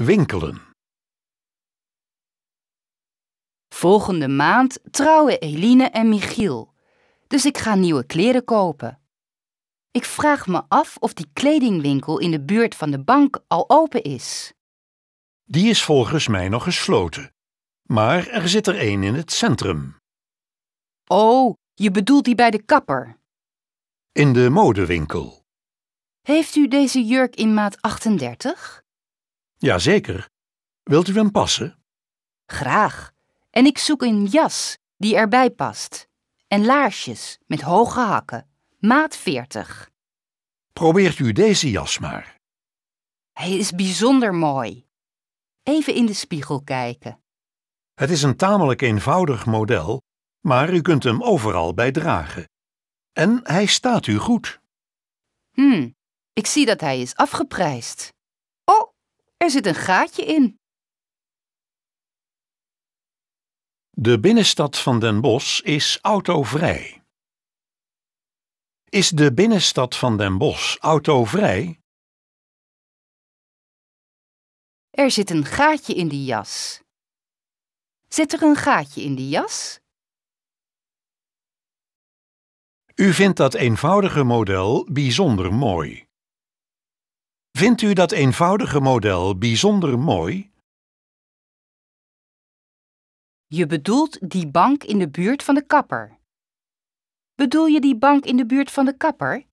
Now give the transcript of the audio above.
Winkelen. Volgende maand trouwen Eline en Michiel. Dus ik ga nieuwe kleren kopen. Ik vraag me af of die kledingwinkel in de buurt van de bank al open is. Die is volgens mij nog gesloten. Maar er zit er één in het centrum. Oh, je bedoelt die bij de kapper. In de modewinkel. Heeft u deze jurk in maat 38? Jazeker. Wilt u hem passen? Graag. En ik zoek een jas die erbij past. En laarsjes met hoge hakken. Maat 40. Probeert u deze jas maar. Hij is bijzonder mooi. Even in de spiegel kijken. Het is een tamelijk eenvoudig model, maar u kunt hem overal bij dragen. En hij staat u goed. Hm, ik zie dat hij is afgeprijsd. Er zit een gaatje in. De binnenstad van Den Bosch is autovrij. Is de binnenstad van Den Bosch autovrij? Er zit een gaatje in die jas. Zit er een gaatje in die jas? U vindt dat eenvoudige model bijzonder mooi. Vindt u dat eenvoudige model bijzonder mooi? Je bedoelt die bank in de buurt van de kapper. Bedoel je die bank in de buurt van de kapper?